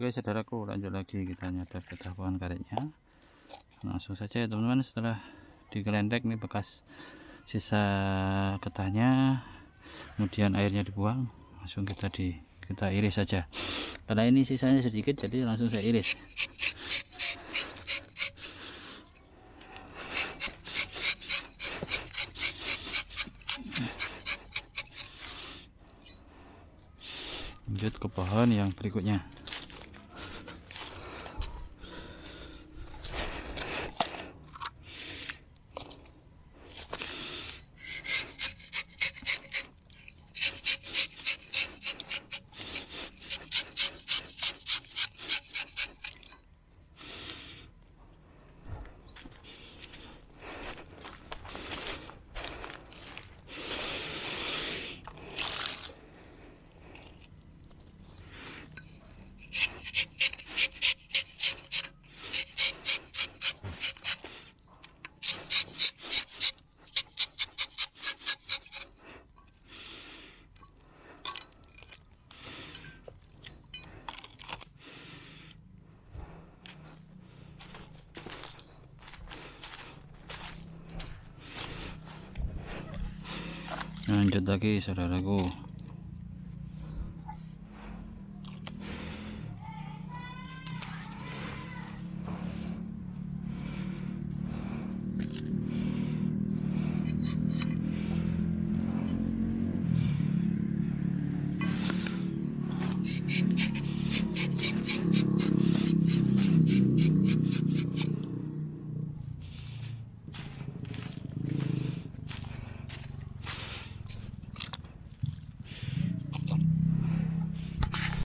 Oke saudaraku lanjut lagi kita nyadar ketahuan karetnya langsung saja ya teman-teman setelah digelendek nih bekas sisa ketahnya kemudian airnya dibuang langsung kita di kita iris saja karena ini sisanya sedikit jadi langsung saya iris lanjut ke pohon yang berikutnya lanjut lagi saudaraku